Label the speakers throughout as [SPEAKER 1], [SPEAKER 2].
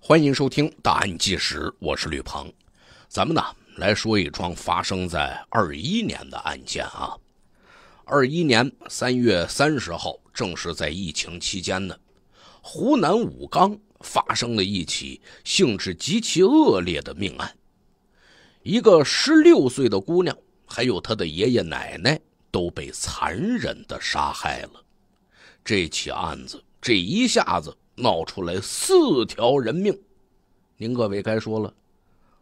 [SPEAKER 1] 欢迎收听《大案纪实》，我是吕鹏。咱们呢来说一桩发生在二一年的案件啊。二一年三月三十号，正是在疫情期间呢，湖南武冈发生了一起性质极其恶劣的命案，一个十六岁的姑娘，还有她的爷爷奶奶都被残忍的杀害了。这起案子，这一下子。闹出来四条人命，您各位该说了，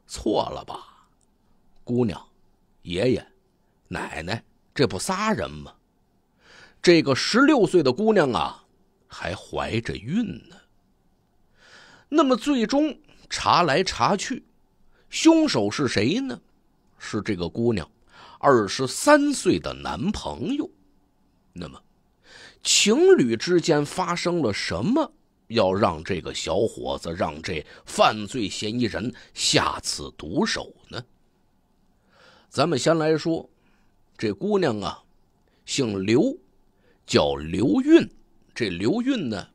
[SPEAKER 1] 错了吧？姑娘、爷爷、奶奶，这不仨人吗？这个十六岁的姑娘啊，还怀着孕呢。那么最终查来查去，凶手是谁呢？是这个姑娘二十三岁的男朋友。那么，情侣之间发生了什么？要让这个小伙子让这犯罪嫌疑人下此毒手呢？咱们先来说，这姑娘啊，姓刘，叫刘运。这刘运呢，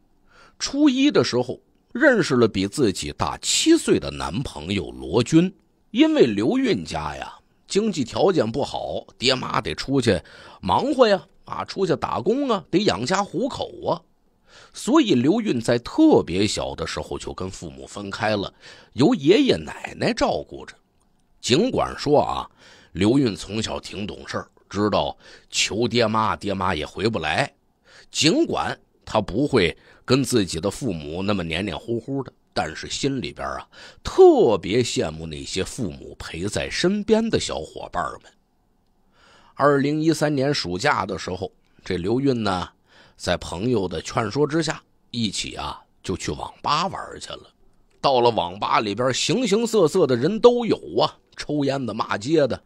[SPEAKER 1] 初一的时候认识了比自己大七岁的男朋友罗军。因为刘运家呀，经济条件不好，爹妈得出去忙活呀，啊，出去打工啊，得养家糊口啊。所以刘运在特别小的时候就跟父母分开了，由爷爷奶奶照顾着。尽管说啊，刘运从小挺懂事，知道求爹妈，爹妈也回不来。尽管他不会跟自己的父母那么黏黏糊糊的，但是心里边啊，特别羡慕那些父母陪在身边的小伙伴们。二零一三年暑假的时候，这刘运呢。在朋友的劝说之下，一起啊就去网吧玩去了。到了网吧里边，形形色色的人都有啊，抽烟的、骂街的。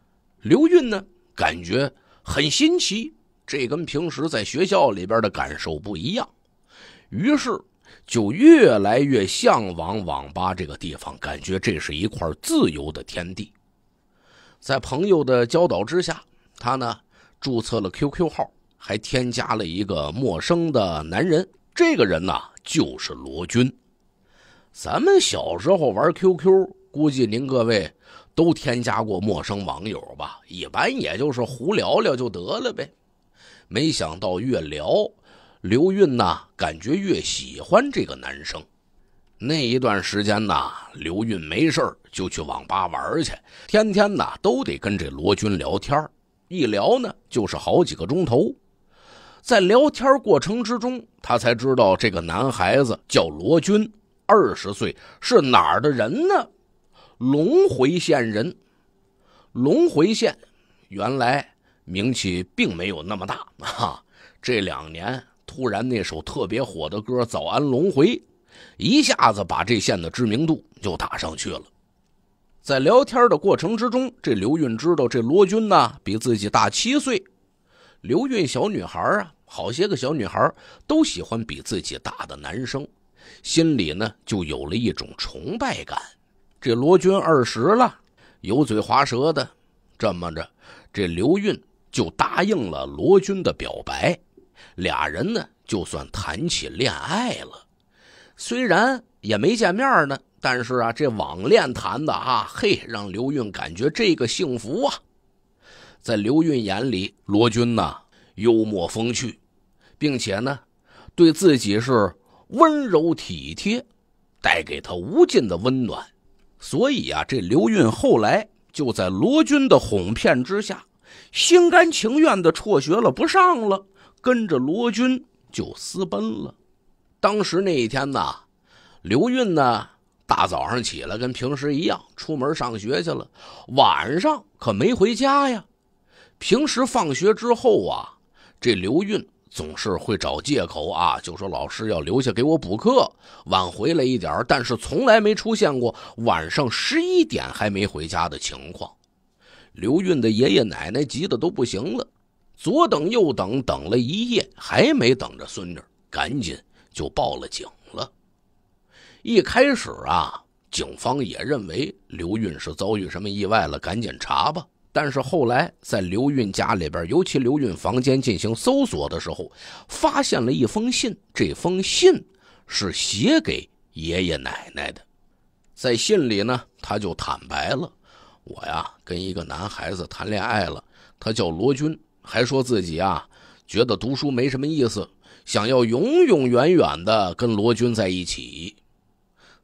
[SPEAKER 1] 刘运呢，感觉很新奇，这跟平时在学校里边的感受不一样，于是就越来越向往网吧这个地方，感觉这是一块自由的天地。在朋友的教导之下，他呢注册了 QQ 号。还添加了一个陌生的男人，这个人呢就是罗军。咱们小时候玩 QQ，估计您各位都添加过陌生网友吧？一般也就是胡聊聊就得了呗。没想到越聊，刘韵呢感觉越喜欢这个男生。那一段时间呢，刘韵没事就去网吧玩去，天天呢都得跟这罗军聊天一聊呢就是好几个钟头。在聊天过程之中，他才知道这个男孩子叫罗军，二十岁，是哪儿的人呢？龙回县人。龙回县原来名气并没有那么大啊，这两年突然那首特别火的歌《早安龙回》，一下子把这县的知名度就打上去了。在聊天的过程之中，这刘韵知道这罗军呢比自己大七岁，刘韵小女孩啊。好些个小女孩都喜欢比自己大的男生，心里呢就有了一种崇拜感。这罗军二十了，油嘴滑舌的，这么着，这刘韵就答应了罗军的表白，俩人呢就算谈起恋爱了。虽然也没见面呢，但是啊，这网恋谈的啊，嘿，让刘韵感觉这个幸福啊。在刘韵眼里，罗军呢幽默风趣。并且呢，对自己是温柔体贴，带给他无尽的温暖，所以啊，这刘韵后来就在罗军的哄骗之下，心甘情愿的辍学了，不上了，跟着罗军就私奔了。当时那一天呢，刘韵呢大早上起来跟平时一样出门上学去了，晚上可没回家呀。平时放学之后啊，这刘韵。总是会找借口啊，就说老师要留下给我补课，晚回来一点但是从来没出现过晚上十一点还没回家的情况。刘运的爷爷奶奶急得都不行了，左等右等，等了一夜还没等着孙女，赶紧就报了警了。一开始啊，警方也认为刘运是遭遇什么意外了，赶紧查吧。但是后来，在刘韵家里边，尤其刘韵房间进行搜索的时候，发现了一封信。这封信是写给爷爷奶奶的。在信里呢，他就坦白了：“我呀，跟一个男孩子谈恋爱了，他叫罗军，还说自己啊，觉得读书没什么意思，想要永永远远的跟罗军在一起。”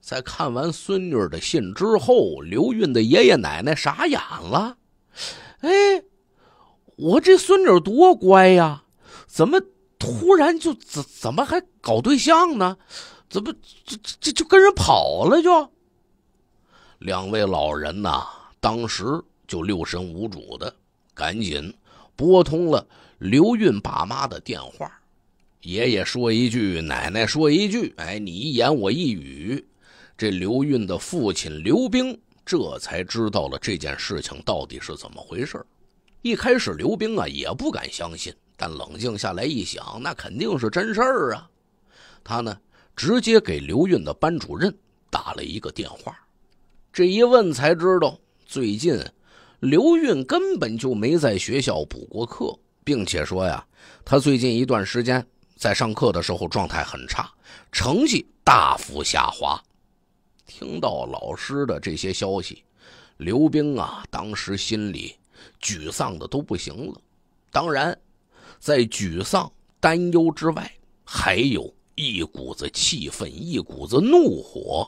[SPEAKER 1] 在看完孙女的信之后，刘韵的爷爷奶奶傻眼了。哎，我这孙女多乖呀，怎么突然就怎怎么还搞对象呢？怎么这这这就跟人跑了？就两位老人呐，当时就六神无主的，赶紧拨通了刘运爸妈的电话。爷爷说一句，奶奶说一句，哎，你一言我一语，这刘运的父亲刘冰。这才知道了这件事情到底是怎么回事一开始刘冰啊也不敢相信，但冷静下来一想，那肯定是真事儿啊。他呢直接给刘运的班主任打了一个电话，这一问才知道，最近刘运根本就没在学校补过课，并且说呀，他最近一段时间在上课的时候状态很差，成绩大幅下滑。听到老师的这些消息，刘冰啊，当时心里沮丧的都不行了。当然，在沮丧、担忧之外，还有一股子气愤，一股子怒火。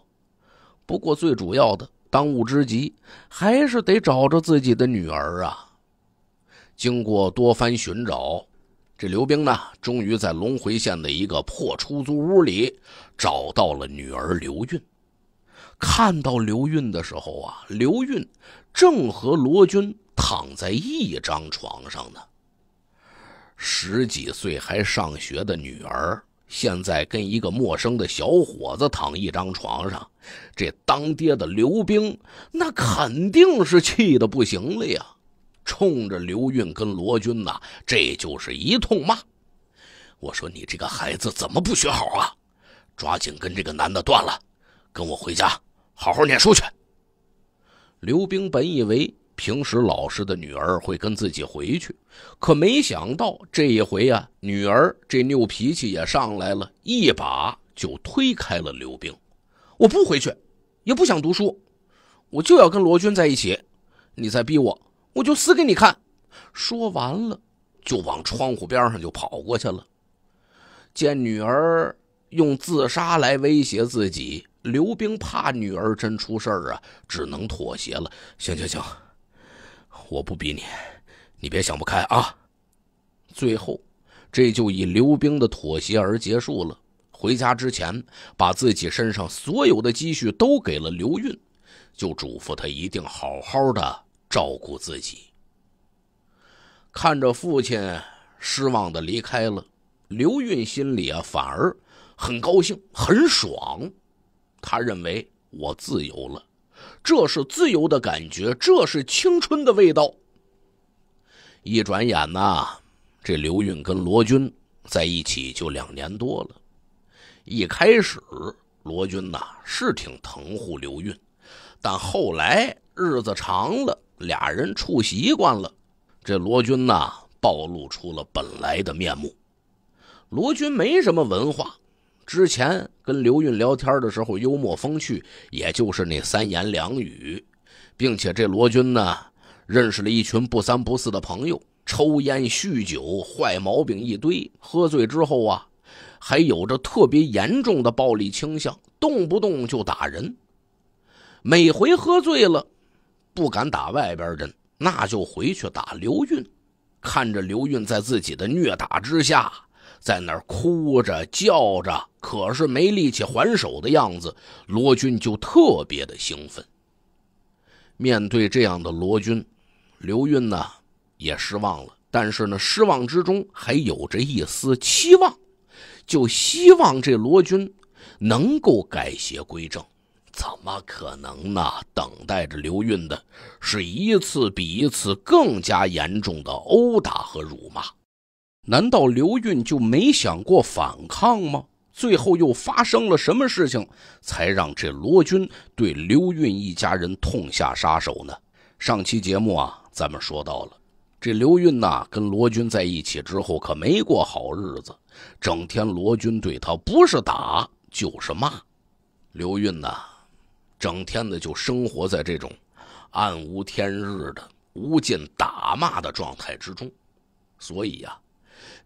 [SPEAKER 1] 不过，最主要的当务之急还是得找着自己的女儿啊。经过多番寻找，这刘冰呢，终于在龙回县的一个破出租屋里找到了女儿刘韵。看到刘运的时候啊，刘运正和罗军躺在一张床上呢。十几岁还上学的女儿，现在跟一个陌生的小伙子躺一张床上，这当爹的刘兵那肯定是气的不行了呀！冲着刘运跟罗军呐，这就是一通骂。我说你这个孩子怎么不学好啊？抓紧跟这个男的断了。跟我回家，好好念书去。刘冰本以为平时老实的女儿会跟自己回去，可没想到这一回呀，女儿这拗脾气也上来了，一把就推开了刘冰。我不回去，也不想读书，我就要跟罗军在一起。你再逼我，我就死给你看。说完了，就往窗户边上就跑过去了。见女儿用自杀来威胁自己。刘兵怕女儿真出事儿啊，只能妥协了。行行行，我不逼你，你别想不开啊。最后，这就以刘兵的妥协而结束了。回家之前，把自己身上所有的积蓄都给了刘运，就嘱咐他一定好好的照顾自己。看着父亲失望的离开了，刘运心里啊反而很高兴，很爽。他认为我自由了，这是自由的感觉，这是青春的味道。一转眼呐，这刘韵跟罗军在一起就两年多了。一开始罗军呐是挺疼护刘韵，但后来日子长了，俩人处习惯了，这罗军呐暴露出了本来的面目。罗军没什么文化。之前跟刘韵聊天的时候，幽默风趣，也就是那三言两语，并且这罗军呢，认识了一群不三不四的朋友，抽烟酗酒，坏毛病一堆。喝醉之后啊，还有着特别严重的暴力倾向，动不动就打人。每回喝醉了，不敢打外边人，那就回去打刘韵，看着刘韵在自己的虐打之下，在那儿哭着叫着。可是没力气还手的样子，罗军就特别的兴奋。面对这样的罗军，刘运呢也失望了。但是呢，失望之中还有着一丝期望，就希望这罗军能够改邪归正。怎么可能呢？等待着刘运的是一次比一次更加严重的殴打和辱骂。难道刘运就没想过反抗吗？最后又发生了什么事情，才让这罗军对刘运一家人痛下杀手呢？上期节目啊，咱们说到了，这刘运呐跟罗军在一起之后，可没过好日子，整天罗军对他不是打就是骂，刘运呢，整天的就生活在这种暗无天日的无尽打骂的状态之中，所以呀。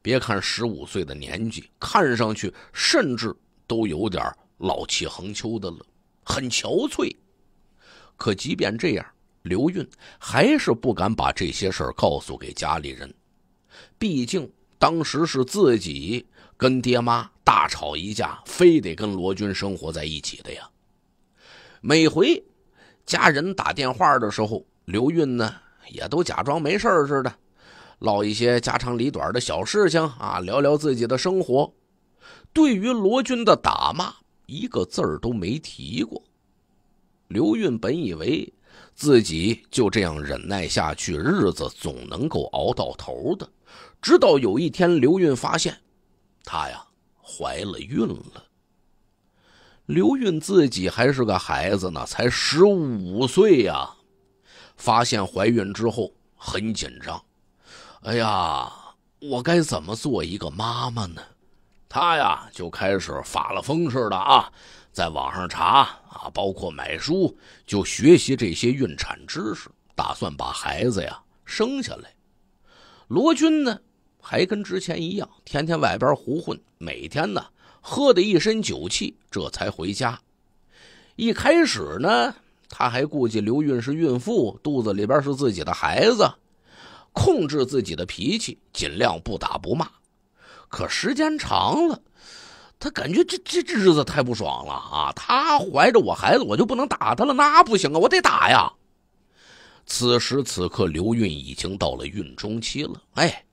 [SPEAKER 1] 别看十五岁的年纪，看上去甚至都有点老气横秋的了，很憔悴。可即便这样，刘运还是不敢把这些事儿告诉给家里人，毕竟当时是自己跟爹妈大吵一架，非得跟罗军生活在一起的呀。每回家人打电话的时候，刘运呢也都假装没事似的。唠一些家长里短的小事情啊，聊聊自己的生活。对于罗军的打骂，一个字儿都没提过。刘韵本以为自己就这样忍耐下去，日子总能够熬到头的。直到有一天，刘韵发现，她呀怀了孕了。刘韵自己还是个孩子呢，才十五岁呀。发现怀孕之后，很紧张。哎呀，我该怎么做一个妈妈呢？他呀就开始发了疯似的啊，在网上查啊，包括买书，就学习这些孕产知识，打算把孩子呀生下来。罗军呢，还跟之前一样，天天外边胡混，每天呢喝的一身酒气，这才回家。一开始呢，他还顾忌刘韵是孕妇，肚子里边是自己的孩子。控制自己的脾气，尽量不打不骂。可时间长了，他感觉这这这日子太不爽了啊！他怀着我孩子，我就不能打他了，那不行啊，我得打呀！此时此刻，刘韵已经到了孕中期了。哎，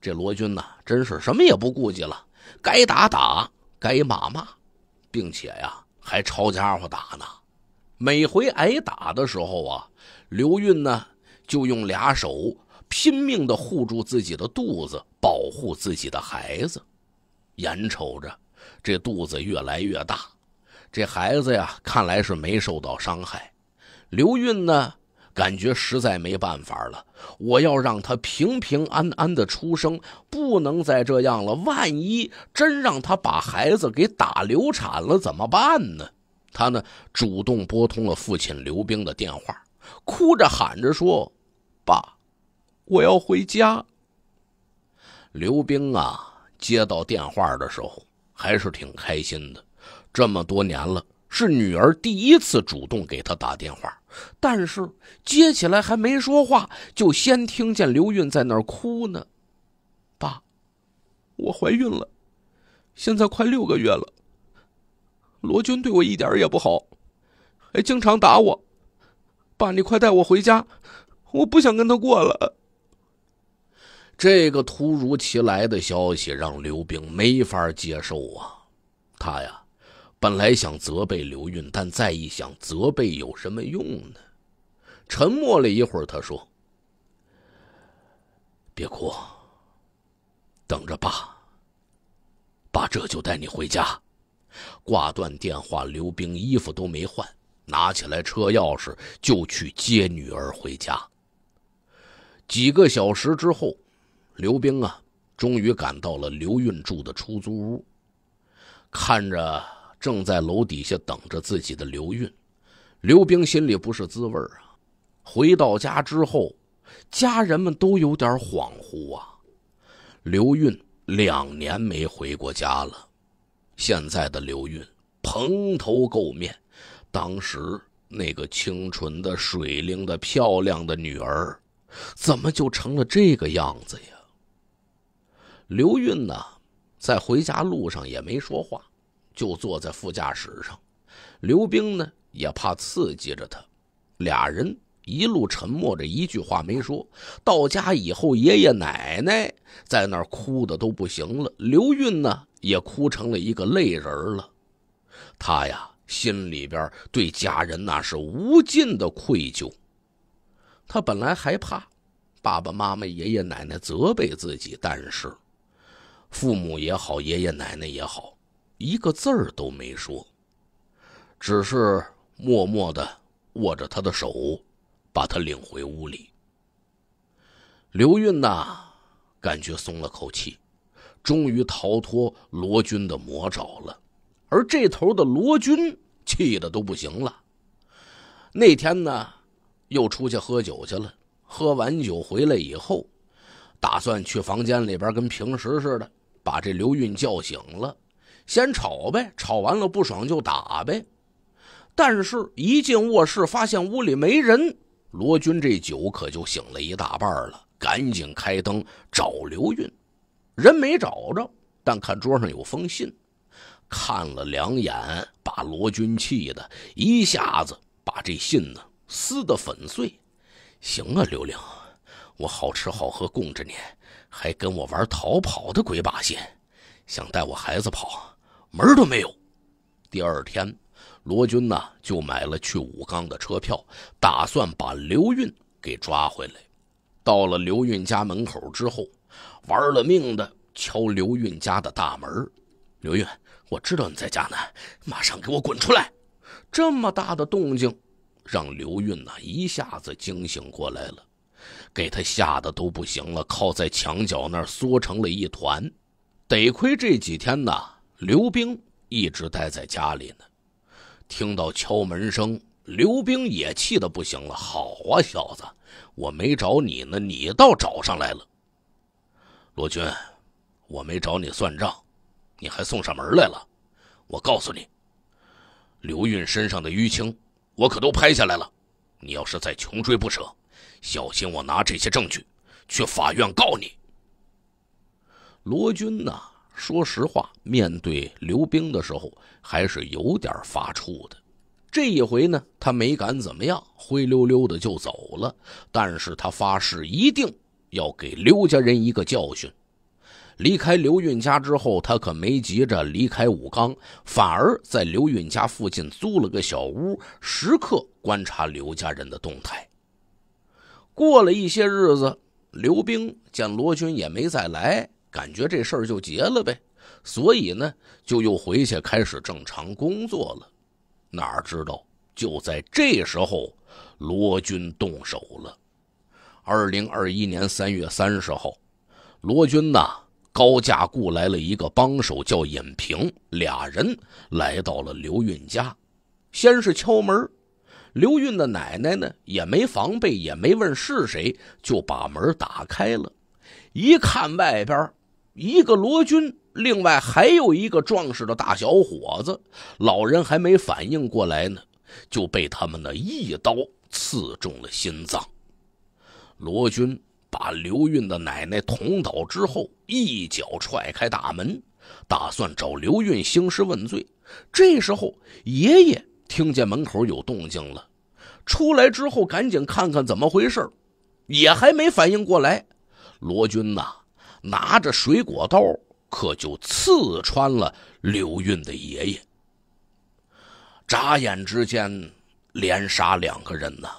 [SPEAKER 1] 这罗军呢，真是什么也不顾忌了，该打打，该骂骂，并且呀，还抄家伙打呢。每回挨打的时候啊，刘韵呢就用俩手。拼命的护住自己的肚子，保护自己的孩子。眼瞅着这肚子越来越大，这孩子呀，看来是没受到伤害。刘运呢，感觉实在没办法了，我要让他平平安安的出生，不能再这样了。万一真让他把孩子给打流产了，怎么办呢？他呢，主动拨通了父亲刘冰的电话，哭着喊着说：“爸。”我要回家。刘冰啊，接到电话的时候还是挺开心的，这么多年了，是女儿第一次主动给他打电话。但是接起来还没说话，就先听见刘韵在那儿哭呢：“爸，我怀孕了，现在快六个月了。罗军对我一点也不好，还经常打我。爸，你快带我回家，我不想跟他过了。”这个突如其来的消息让刘冰没法接受啊！他呀，本来想责备刘运，但再一想，责备有什么用呢？沉默了一会儿，他说：“别哭，等着爸。爸这就带你回家。”挂断电话，刘冰衣服都没换，拿起来车钥匙就去接女儿回家。几个小时之后。刘冰啊，终于赶到了刘运住的出租屋，看着正在楼底下等着自己的刘运，刘冰心里不是滋味啊。回到家之后，家人们都有点恍惚啊。刘运两年没回过家了，现在的刘运蓬头垢面，当时那个清纯的、水灵的、漂亮的女儿，怎么就成了这个样子呀？刘运呢，在回家路上也没说话，就坐在副驾驶上。刘冰呢，也怕刺激着他，俩人一路沉默着，一句话没说。到家以后，爷爷奶奶在那儿哭的都不行了，刘运呢也哭成了一个泪人了。他呀，心里边对家人那是无尽的愧疚。他本来害怕爸爸妈妈、爷爷奶奶责备自己，但是。父母也好，爷爷奶奶也好，一个字儿都没说，只是默默的握着他的手，把他领回屋里。刘运呐，感觉松了口气，终于逃脱罗军的魔爪了。而这头的罗军气的都不行了。那天呢，又出去喝酒去了。喝完酒回来以后，打算去房间里边，跟平时似的。把这刘韵叫醒了，先吵呗，吵完了不爽就打呗。但是，一进卧室，发现屋里没人，罗军这酒可就醒了一大半了，赶紧开灯找刘韵，人没找着，但看桌上有封信，看了两眼，把罗军气的一下子把这信呢撕得粉碎。行啊，刘玲，我好吃好喝供着你。还跟我玩逃跑的鬼把戏，想带我孩子跑，门儿都没有。第二天，罗军呢就买了去武冈的车票，打算把刘运给抓回来。到了刘运家门口之后，玩了命的敲刘运家的大门。刘运，我知道你在家呢，马上给我滚出来！这么大的动静，让刘运呢一下子惊醒过来了。给他吓得都不行了，靠在墙角那儿缩成了一团。得亏这几天呢，刘冰一直待在家里呢。听到敲门声，刘冰也气得不行了。好啊，小子，我没找你呢，你倒找上来了。罗军，我没找你算账，你还送上门来了。我告诉你，刘运身上的淤青，我可都拍下来了。你要是再穷追不舍。小心，我拿这些证据去法院告你。罗军呢？说实话，面对刘兵的时候，还是有点发怵的。这一回呢，他没敢怎么样，灰溜溜的就走了。但是他发誓一定要给刘家人一个教训。离开刘运家之后，他可没急着离开武冈，反而在刘运家附近租了个小屋，时刻观察刘家人的动态。过了一些日子，刘兵见罗军也没再来，感觉这事儿就结了呗，所以呢，就又回去开始正常工作了。哪知道就在这时候，罗军动手了。二零二一年三月三十号，罗军呐高价雇来了一个帮手，叫尹平，俩人来到了刘运家，先是敲门。刘运的奶奶呢，也没防备，也没问是谁，就把门打开了。一看外边，一个罗军，另外还有一个壮实的大小伙子。老人还没反应过来呢，就被他们那一刀刺中了心脏。罗军把刘运的奶奶捅倒之后，一脚踹开大门，打算找刘运兴师问罪。这时候，爷爷。听见门口有动静了，出来之后赶紧看看怎么回事也还没反应过来，罗军呐拿着水果刀可就刺穿了刘运的爷爷。眨眼之间连杀两个人呐，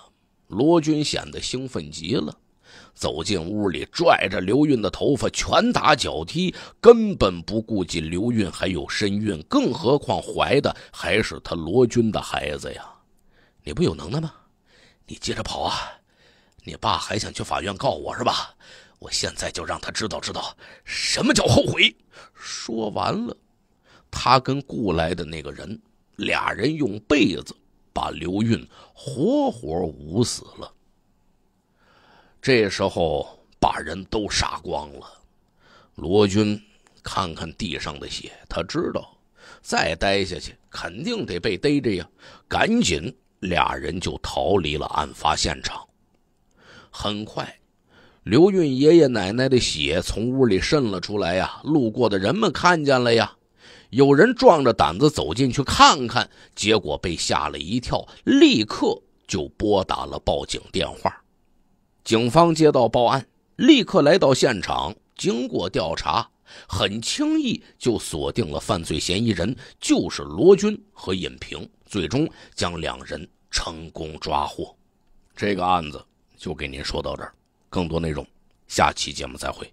[SPEAKER 1] 罗军显得兴奋极了。走进屋里，拽着刘韵的头发，拳打脚踢，根本不顾及刘韵还有身孕，更何况怀的还是他罗军的孩子呀！你不有能耐吗？你接着跑啊！你爸还想去法院告我是吧？我现在就让他知道知道什么叫后悔。说完了，他跟雇来的那个人，俩人用被子把刘韵活活捂死了。这时候把人都杀光了，罗军看看地上的血，他知道再待下去肯定得被逮着呀，赶紧俩人就逃离了案发现场。很快，刘运爷爷奶奶的血从屋里渗了出来呀，路过的人们看见了呀，有人壮着胆子走进去看看，结果被吓了一跳，立刻就拨打了报警电话。警方接到报案，立刻来到现场。经过调查，很轻易就锁定了犯罪嫌疑人，就是罗军和尹平。最终将两人成功抓获。这个案子就给您说到这儿，更多内容下期节目再会。